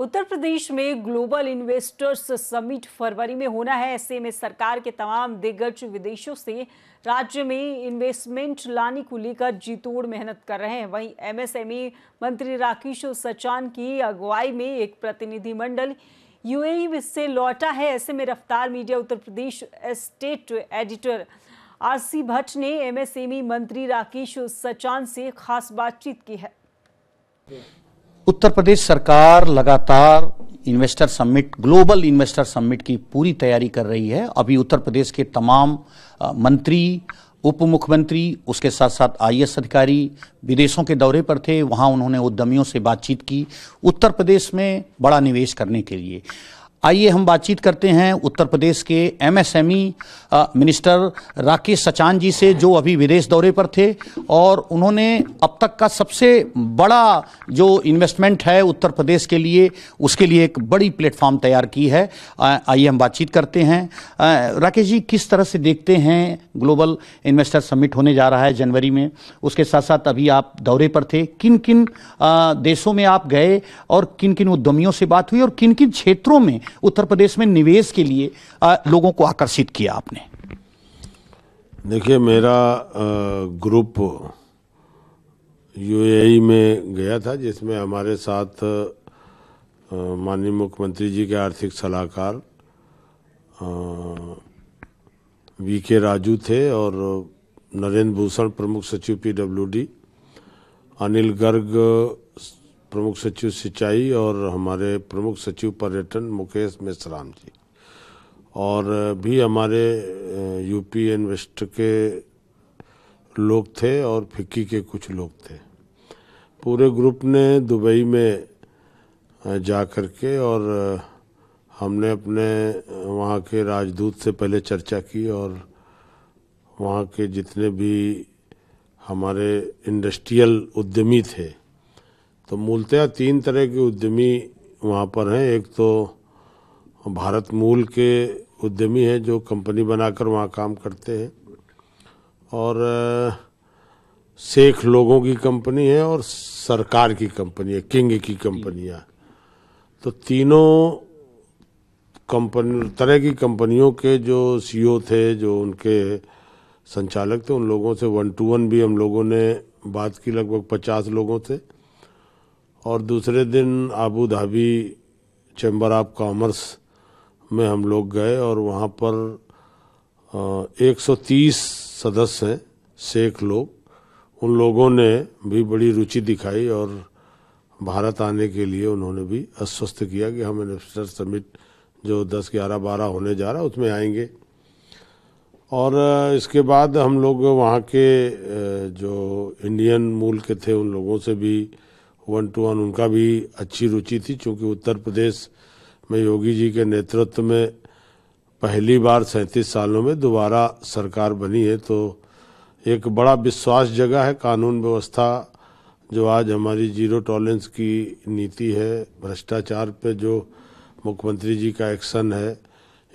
उत्तर प्रदेश में global investors summit फरवरी में होना है ऐसे में सरकार के तमाम दिग्गज विदेशों से राज्य में इन्वेस्टमेंट लाने को लेकर जीतोड़ मेहनत कर रहे हैं वहीं एमएसएमई मंत्री राकेश सचान की अगुवाई में एक प्रतिनिधिमंडल यूएई से लौटा है ऐसे में Raftaar media Uttar Pradesh state editor RC Bhatt ने एमएसएमई मंत्री राकेश सचान से खास बातचीत की है उत्तर प्रदेश सरकार लगातार investor summit global investor summit की पूरी तैयारी कर रही है अभी उत्तर प्रदेश के तमाम मंत्री उप मुख्यमंत्री उसके साथ साथ आई अधिकारी विदेशों के दौरे पर थे वहाँ उन्होंने उद्यमियों से बातचीत की उत्तर प्रदेश में बड़ा निवेश करने के लिए आइए हम बातचीत करते हैं उत्तर प्रदेश के एमएसएमई मिनिस्टर राकेश सचान जी से जो अभी विदेश दौरे पर थे और उन्होंने अब तक का सबसे बड़ा जो इन्वेस्टमेंट है उत्तर प्रदेश के लिए उसके लिए एक बड़ी प्लेटफॉर्म तैयार की है आइए हम बातचीत करते हैं राकेश जी किस तरह से देखते हैं ग्लोबल इन्वेस्टर समिट होने जा रहा है जनवरी में उसके साथ साथ अभी आप दौरे पर थे किन किन देशों में आप गए और किन किन उद्यमियों से बात हुई और किन किन क्षेत्रों में उत्तर प्रदेश में निवेश के लिए आ, लोगों को आकर्षित किया आपने देखिए मेरा ग्रुप यूएई में गया था जिसमें हमारे साथ माननीय मुख्यमंत्री जी के आर्थिक सलाहकार वी के राजू थे और नरेंद्र भूषण प्रमुख सचिव पीडब्ल्यूडी अनिल गर्ग प्रमुख सचिव सिंचाई और हमारे प्रमुख सचिव पर्यटन मुकेश मेसराम जी और भी हमारे यूपी इन्वेस्ट वेस्ट के लोग थे और फिक्की के कुछ लोग थे पूरे ग्रुप ने दुबई में जा कर के और हमने अपने वहाँ के राजदूत से पहले चर्चा की और वहाँ के जितने भी हमारे इंडस्ट्रियल उद्यमी थे तो मूलतया तीन तरह के उद्यमी वहाँ पर हैं एक तो भारत मूल के उद्यमी हैं जो कंपनी बनाकर वहाँ काम करते हैं और सेख लोगों की कंपनी है और सरकार की कंपनी है किंग की कंपनियाँ तो तीनों कंपनी तरह की कंपनियों के जो सीईओ e थे जो उनके संचालक थे उन लोगों से वन टू वन भी हम लोगों ने बात की लगभग पचास लोगों से और दूसरे दिन Abu Dhabi chamber of commerce में हम लोग गए और वहाँ पर 130 सदस्य हैं शेख लोग उन लोगों ने भी बड़ी रुचि दिखाई और भारत आने के लिए उन्होंने भी आश्वस्त किया कि हम इन्वेस्टर समिट जो 10 ग्यारह बारह होने जा रहा है उसमें आएंगे और इसके बाद हम लोग वहाँ के जो इंडियन मूल के थे उन लोगों से भी वन टू वन उनका भी अच्छी रुचि थी क्योंकि उत्तर प्रदेश में योगी जी के नेतृत्व में पहली बार सैंतीस सालों में दोबारा सरकार बनी है तो एक बड़ा विश्वास जगह है कानून व्यवस्था जो आज हमारी जीरो टॉलरेंस की नीति है भ्रष्टाचार पे जो मुख्यमंत्री जी का एक्शन है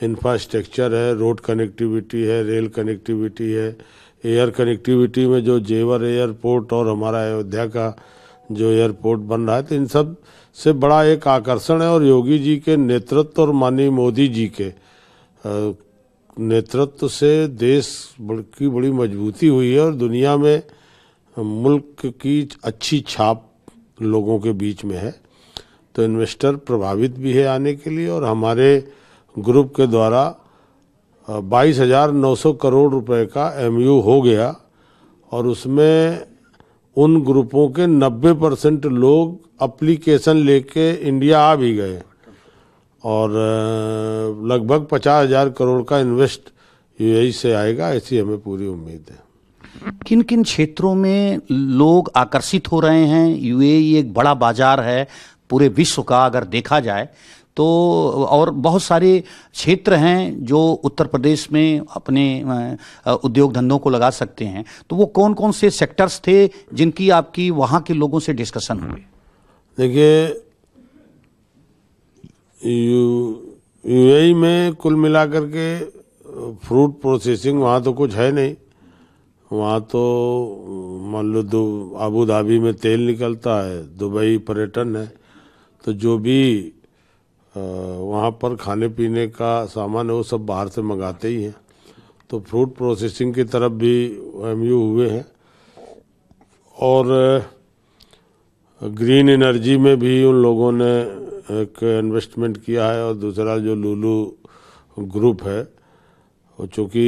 इंफ्रास्ट्रक्चर है रोड कनेक्टिविटी है रेल कनेक्टिविटी है एयर कनेक्टिविटी में जो जेवर एयरपोर्ट और हमारा अयोध्या का जो एयरपोर्ट बन रहा है तो इन सब से बड़ा एक आकर्षण है और योगी जी के नेतृत्व और माननीय मोदी जी के नेतृत्व से देश की बड़ी मजबूती हुई है और दुनिया में मुल्क की अच्छी छाप लोगों के बीच में है तो इन्वेस्टर प्रभावित भी है आने के लिए और हमारे ग्रुप के द्वारा बाईस हज़ार नौ सौ करोड़ रुपए का एमयू हो गया और उसमें उन ग्रुपों के 90 परसेंट लोग अप्लीकेशन लेके इंडिया आ भी गए और लगभग पचास हजार करोड़ का इन्वेस्ट यही से आएगा ऐसी हमें पूरी उम्मीद है किन किन क्षेत्रों में लोग आकर्षित हो रहे हैं यूएई एक बड़ा बाजार है पूरे विश्व का अगर देखा जाए तो और बहुत सारे क्षेत्र हैं जो उत्तर प्रदेश में अपने उद्योग धंधों को लगा सकते हैं तो वो कौन कौन से सेक्टर्स थे जिनकी आपकी वहाँ के लोगों से डिस्कशन हुई देखिए यूएई में कुल मिलाकर के फ्रूट प्रोसेसिंग वहाँ तो कुछ है नहीं वहाँ तो मान लो दो आबू धाबी में तेल निकलता है दुबई पर्यटन है तो जो भी वहाँ पर खाने पीने का सामान है वो सब बाहर से मंगाते ही हैं तो फ्रूट प्रोसेसिंग की तरफ भी एम हुए हैं और ग्रीन एनर्जी में भी उन लोगों ने एक इन्वेस्टमेंट किया है और दूसरा जो लुलू ग्रुप है वो चूँकि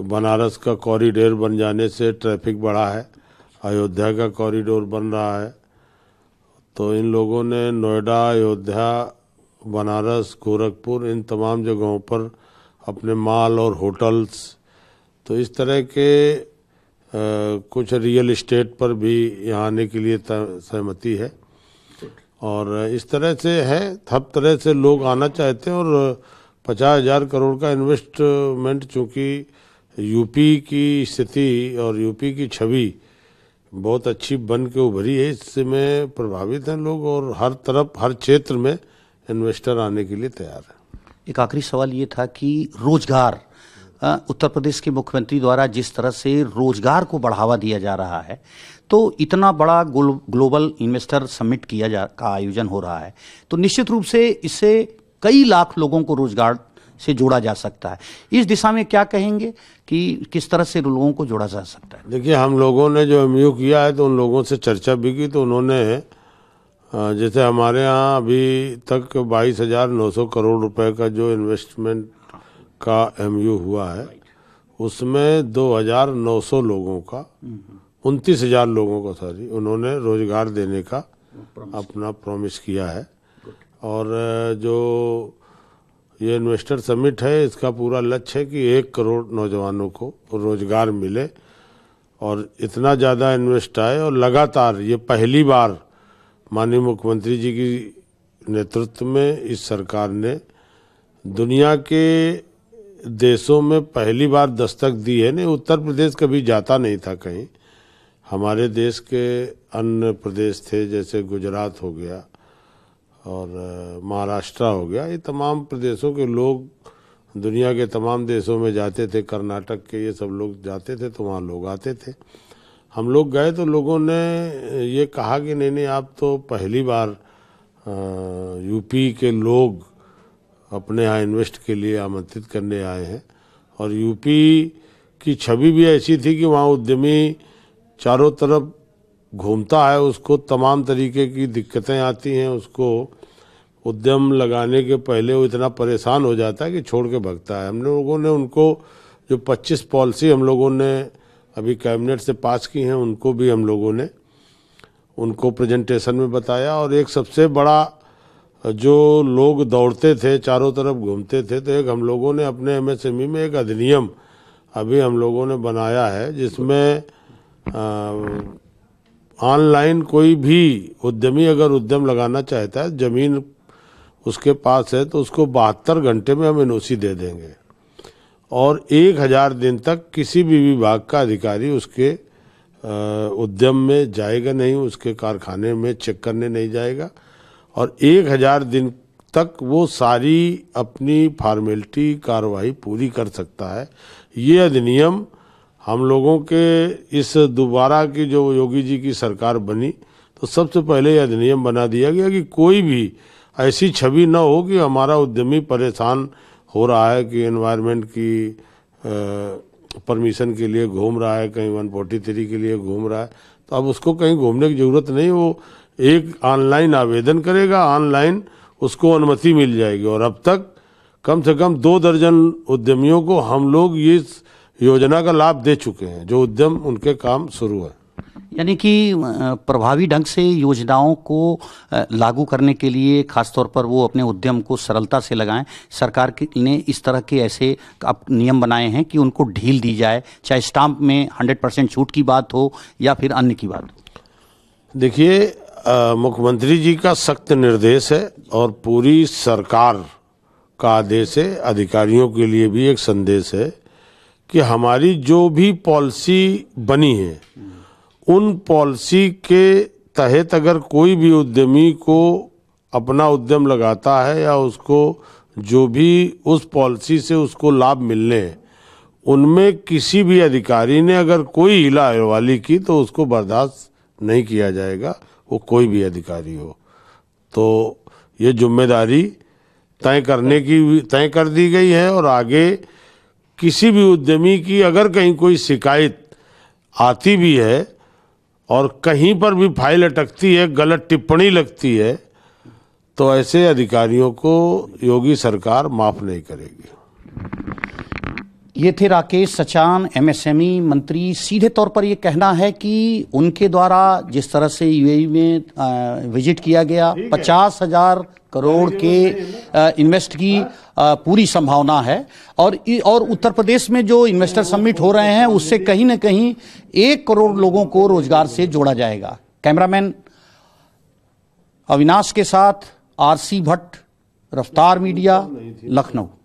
बनारस का कॉरिडोर बन जाने से ट्रैफिक बढ़ा है अयोध्या का कॉरिडोर बन रहा है तो इन लोगों ने नोएडा अयोध्या बनारस गोरखपुर इन तमाम जगहों पर अपने माल और होटल्स तो इस तरह के आ, कुछ रियल इस्टेट पर भी यहाँ आने के लिए सहमति है और इस तरह से है हर तरह से लोग आना चाहते हैं और पचास हज़ार करोड़ का इन्वेस्टमेंट चूँकि यूपी की स्थिति और यूपी की छवि बहुत अच्छी बन के उभरी है इससे में प्रभावित हैं लोग और हर तरफ हर क्षेत्र में इन्वेस्टर आने के लिए तैयार है एक आखिरी सवाल ये था कि रोजगार उत्तर प्रदेश के मुख्यमंत्री द्वारा जिस तरह से रोजगार को बढ़ावा दिया जा रहा है तो इतना बड़ा ग्लोबल इन्वेस्टर समिट किया जा का आयोजन हो रहा है तो निश्चित रूप से इससे कई लाख लोगों को रोजगार से जोड़ा जा सकता है इस दिशा में क्या कहेंगे कि किस तरह से लोगों को जोड़ा जा सकता है देखिए हम लोगों ने जो एम किया है तो उन लोगों से चर्चा भी की तो उन्होंने जैसे हमारे यहाँ अभी तक बाईस हज़ार नौ सौ करोड़ रुपए का जो इन्वेस्टमेंट का एमयू हुआ है उसमें दो हज़ार नौ सौ लोगों का उनतीस हज़ार लोगों का सॉरी उन्होंने रोज़गार देने का अपना प्रॉमिस किया है और जो ये इन्वेस्टर समिट है इसका पूरा लक्ष्य है कि एक करोड़ नौजवानों को रोज़गार मिले और इतना ज़्यादा इन्वेस्ट आए और लगातार ये पहली बार माननीय मुख्यमंत्री जी की नेतृत्व में इस सरकार ने दुनिया के देशों में पहली बार दस्तक दी है नहीं उत्तर प्रदेश कभी जाता नहीं था कहीं हमारे देश के अन्य प्रदेश थे जैसे गुजरात हो गया और महाराष्ट्र हो गया ये तमाम प्रदेशों के लोग दुनिया के तमाम देशों में जाते थे कर्नाटक के ये सब लोग जाते थे तो वहाँ लोग आते थे हम लोग गए तो लोगों ने ये कहा कि नहीं नहीं आप तो पहली बार यूपी के लोग अपने यहाँ इन्वेस्ट के लिए आमंत्रित करने आए हैं और यूपी की छवि भी ऐसी थी कि वहाँ उद्यमी चारों तरफ घूमता है उसको तमाम तरीके की दिक्कतें आती हैं उसको उद्यम लगाने के पहले वो इतना परेशान हो जाता है कि छोड़ के भगता है हम लोगों ने उनको जो 25 पॉलिसी हम लोगों ने अभी कैबिनेट से पास की हैं उनको भी हम लोगों ने उनको प्रेजेंटेशन में बताया और एक सबसे बड़ा जो लोग दौड़ते थे चारों तरफ घूमते थे तो एक हम लोगों ने अपने एम e में एक अधिनियम अभी हम लोगों ने बनाया है जिसमें ऑनलाइन कोई भी उद्यमी अगर उद्यम लगाना चाहता है ज़मीन उसके पास है तो उसको बहत्तर घंटे में हम एन दे देंगे और एक हजार दिन तक किसी भी विभाग का अधिकारी उसके उद्यम में जाएगा नहीं उसके कारखाने में चेक करने नहीं जाएगा और एक हजार दिन तक वो सारी अपनी फॉर्मेलिटी कार्रवाई पूरी कर सकता है ये अधिनियम हम लोगों के इस दोबारा की जो योगी जी की सरकार बनी तो सबसे पहले यह अधिनियम बना दिया गया कि कोई भी ऐसी छवि न हो कि हमारा उद्यमी परेशान हो रहा है कि एनवायरनमेंट की परमिशन के लिए घूम रहा है कहीं वन फोर्टी थ्री के लिए घूम रहा है तो अब उसको कहीं घूमने की ज़रूरत नहीं वो एक ऑनलाइन आवेदन करेगा ऑनलाइन उसको अनुमति मिल जाएगी और अब तक कम से कम दो दर्जन उद्यमियों को हम लोग इस योजना का लाभ दे चुके हैं जो उद्यम उनके काम शुरू है यानी कि प्रभावी ढंग से योजनाओं को लागू करने के लिए खासतौर पर वो अपने उद्यम को सरलता से लगाएं सरकार ने इस तरह के ऐसे नियम बनाए हैं कि उनको ढील दी जाए चाहे स्टाम्प में हंड्रेड परसेंट छूट की बात हो या फिर अन्य की बात हो देखिए मुख्यमंत्री जी का सख्त निर्देश है और पूरी सरकार का आदेश है अधिकारियों के लिए भी एक संदेश है कि हमारी जो भी पॉलिसी बनी है उन पॉलिसी के तहत अगर कोई भी उद्यमी को अपना उद्यम लगाता है या उसको जो भी उस पॉलिसी से उसको लाभ मिलने उनमें किसी भी अधिकारी ने अगर कोई हिला की तो उसको बर्दाश्त नहीं किया जाएगा वो कोई भी अधिकारी हो तो ये जिम्मेदारी तय करने की तय कर दी गई है और आगे किसी भी उद्यमी की अगर कहीं कोई शिकायत आती भी है और कहीं पर भी फाइल अटकती है गलत टिप्पणी लगती है तो ऐसे अधिकारियों को योगी सरकार माफ नहीं करेगी ये थे राकेश सचान एमएसएमई e मंत्री सीधे तौर पर यह कहना है कि उनके द्वारा जिस तरह से यूएई e में विजिट किया गया पचास हजार करोड़ के इन्वेस्ट की पूरी संभावना है और और उत्तर प्रदेश में जो इन्वेस्टर समिट हो रहे हैं उससे कहीं ना कहीं एक करोड़ लोगों को रोजगार से जोड़ा जाएगा कैमरामैन अविनाश के साथ आरसी भट्ट रफ्तार मीडिया लखनऊ